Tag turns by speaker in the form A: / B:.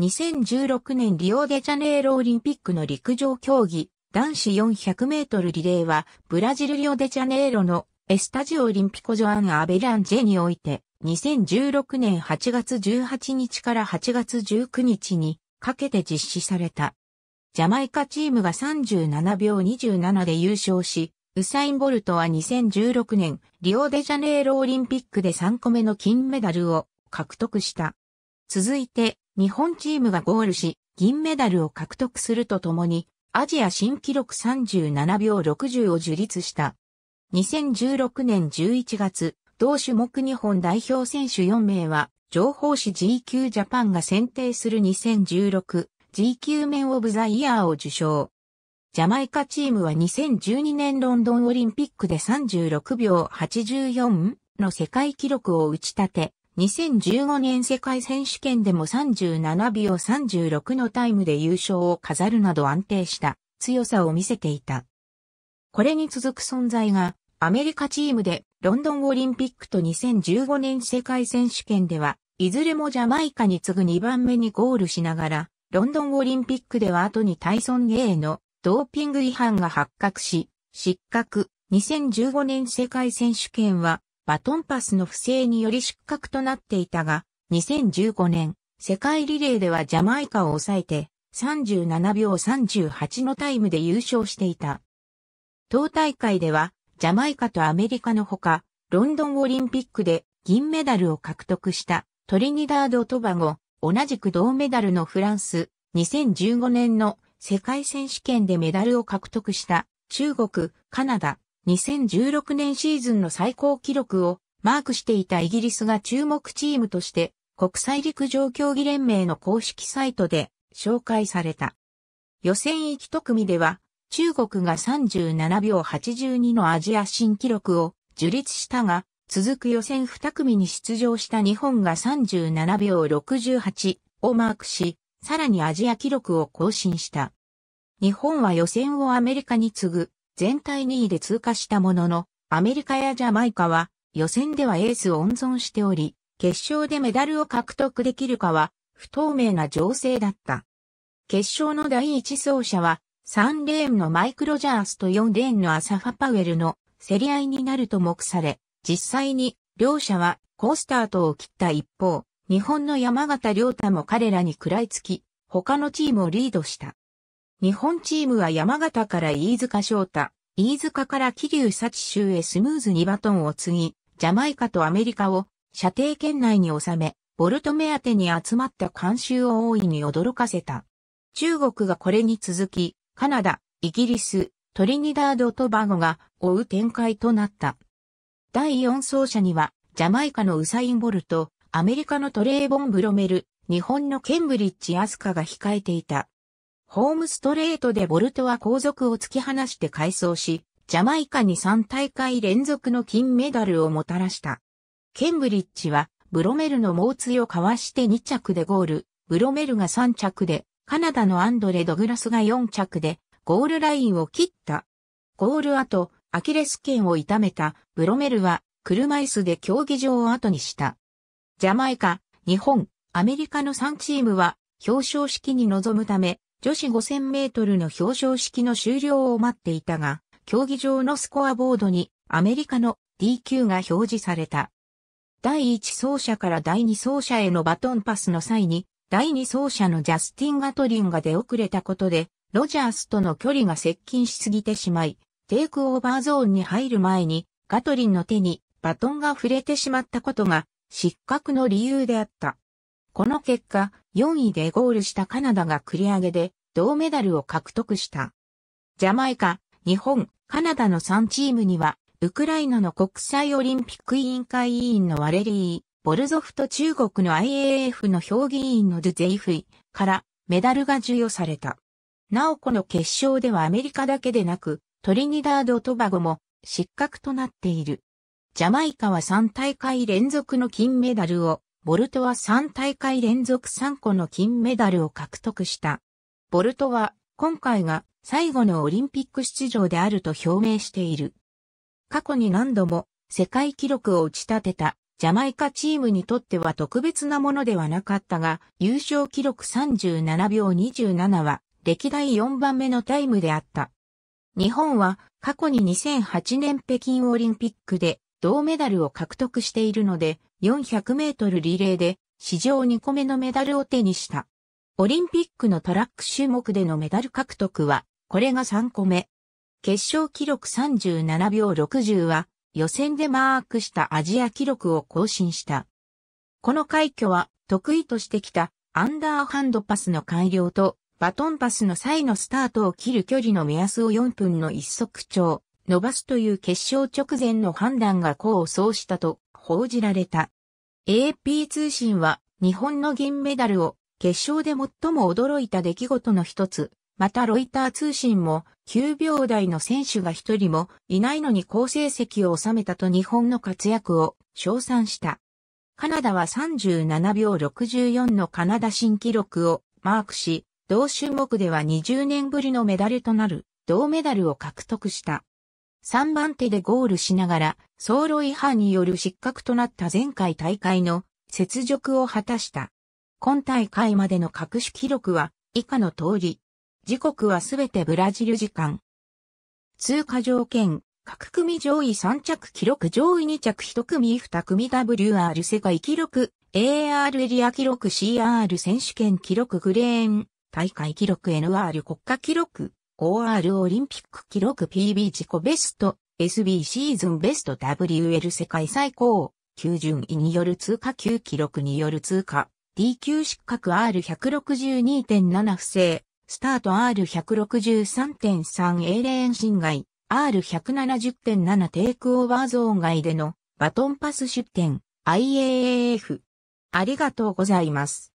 A: 2016年リオデジャネイロオリンピックの陸上競技、男子400メートルリレーは、ブラジルリオデジャネイロのエスタジオオリンピコジョアン・アベランジェにおいて、2016年8月18日から8月19日にかけて実施された。ジャマイカチームが37秒27で優勝し、ウサイン・ボルトは2016年リオデジャネイロオリンピックで3個目の金メダルを獲得した。続いて日本チームがゴールし、銀メダルを獲得するとともに、アジア新記録37秒60を樹立した。2016年11月、同種目日本代表選手4名は、情報誌 GQ ジャパンが選定する 2016GQ メンオブザイヤーを受賞。ジャマイカチームは2012年ロンドンオリンピックで36秒84の世界記録を打ち立て、2015年世界選手権でも37秒36のタイムで優勝を飾るなど安定した強さを見せていた。これに続く存在がアメリカチームでロンドンオリンピックと2015年世界選手権ではいずれもジャマイカに次ぐ2番目にゴールしながらロンドンオリンピックでは後にタイソン・ A のドーピング違反が発覚し失格2015年世界選手権はバトンパスの不正により失格となっていたが、2015年、世界リレーではジャマイカを抑えて、37秒38のタイムで優勝していた。当大会では、ジャマイカとアメリカのほか、ロンドンオリンピックで銀メダルを獲得したトリニダード・トバゴ、同じく銅メダルのフランス、2015年の世界選手権でメダルを獲得した中国、カナダ、2016年シーズンの最高記録をマークしていたイギリスが注目チームとして国際陸上競技連盟の公式サイトで紹介された。予選き1組では中国が37秒82のアジア新記録を樹立したが、続く予選2組に出場した日本が37秒68をマークし、さらにアジア記録を更新した。日本は予選をアメリカに次ぐ全体2位で通過したものの、アメリカやジャマイカは予選ではエースを温存しており、決勝でメダルを獲得できるかは不透明な情勢だった。決勝の第1走者は3レーンのマイク・ロジャースと4レーンのアサファ・パウエルの競り合いになると目され、実際に両者はコースタートを切った一方、日本の山形良太も彼らに食らいつき、他のチームをリードした。日本チームは山形から飯塚翔太、飯塚から桐生幸州へスムーズにバトンを継ぎ、ジャマイカとアメリカを射程圏内に収め、ボルト目当てに集まった観衆を大いに驚かせた。中国がこれに続き、カナダ、イギリス、トリニダード・トバゴが追う展開となった。第4走者には、ジャマイカのウサイン・ボルト、アメリカのトレーボン・ブロメル、日本のケンブリッジ・アスカが控えていた。ホームストレートでボルトは後続を突き放して改装し、ジャマイカに3大会連続の金メダルをもたらした。ケンブリッジは、ブロメルの猛追をかわして2着でゴール、ブロメルが3着で、カナダのアンドレ・ドグラスが4着で、ゴールラインを切った。ゴール後、アキレス腱を痛めたブロメルは、車椅子で競技場を後にした。ジャマイカ、日本、アメリカの3チームは、表彰式に臨むため、女子5000メートルの表彰式の終了を待っていたが、競技場のスコアボードにアメリカの DQ が表示された。第1走者から第2走者へのバトンパスの際に、第2走者のジャスティン・ガトリンが出遅れたことで、ロジャースとの距離が接近しすぎてしまい、テイクオーバーゾーンに入る前に、ガトリンの手にバトンが触れてしまったことが失格の理由であった。この結果、4位でゴールしたカナダが繰り上げで銅メダルを獲得した。ジャマイカ、日本、カナダの3チームには、ウクライナの国際オリンピック委員会委員のワレリー、ボルゾフと中国の IAF の評議員のドゥゼイフイからメダルが授与された。なおこの決勝ではアメリカだけでなく、トリニダード・トバゴも失格となっている。ジャマイカは3大会連続の金メダルをボルトは3大会連続3個の金メダルを獲得した。ボルトは今回が最後のオリンピック出場であると表明している。過去に何度も世界記録を打ち立てたジャマイカチームにとっては特別なものではなかったが、優勝記録37秒27は歴代4番目のタイムであった。日本は過去に2008年北京オリンピックで銅メダルを獲得しているので、400メートルリレーで史上2個目のメダルを手にした。オリンピックのトラック種目でのメダル獲得は、これが3個目。決勝記録37秒60は、予選でマークしたアジア記録を更新した。この快挙は、得意としてきた、アンダーハンドパスの改良と、バトンパスの際のスタートを切る距離の目安を4分の一足長、伸ばすという決勝直前の判断が功を奏したと報じられた。AP 通信は日本の銀メダルを決勝で最も驚いた出来事の一つ。またロイター通信も9秒台の選手が一人もいないのに好成績を収めたと日本の活躍を称賛した。カナダは37秒64のカナダ新記録をマークし、同種目では20年ぶりのメダルとなる銅メダルを獲得した。3番手でゴールしながら、走路違反による失格となった前回大会の雪辱を果たした。今大会までの各種記録は以下の通り。時刻はすべてブラジル時間。通過条件、各組上位3着記録上位2着1組2組 WR 世界記録、AR エリア記録 CR 選手権記録グレーン、大会記録 NR 国家記録。OR オリンピック記録 PB 自己ベスト、SB シーズンベスト WL 世界最高、9順位による通過9記録による通過、D 級失格 R162.7 不正、スタート R163.3A レーン侵害、R170.7 テイクオーバーゾーン外でのバトンパス出展、IAAF。ありがとうございます。